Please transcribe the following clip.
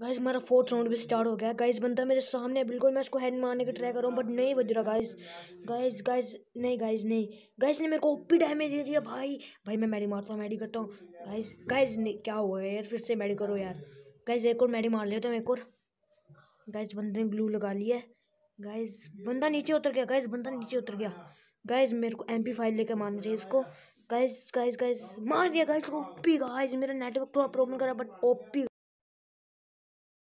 guys हमारा fourth round भी start हो गया गाइज बंदा मेरे सामने है बिल्कुल मैं उसको हेड मारने की ट्राई कर रहा हूँ बट नहीं बज रहा गाइज गाइज गाइज नहीं गाइज नहीं गाइज ने मेरे को ओपी डैमेज दे दिया भाई भाई मैं मैडी मारता हूँ मैडी करता हूँ गाइज गाइज नहीं क्या हुआ है यार फिर से मैडी करो यार गाइज एक और मैडी मार लेता हूँ एक और गाइज बंदे ने ग्लू लगा लिया गाइज बंदा नीचे उतर गया गाइज बंदा नीचे उतर गया गाइज मेरे को एम पी फाइव लेकर मारनी चाहिए इसको गाइज गाइज गाइज मार दिया गाइज ओपी गाइज मेरा नेटवर्क थोड़ा प्रॉब्लम करा बट ओपी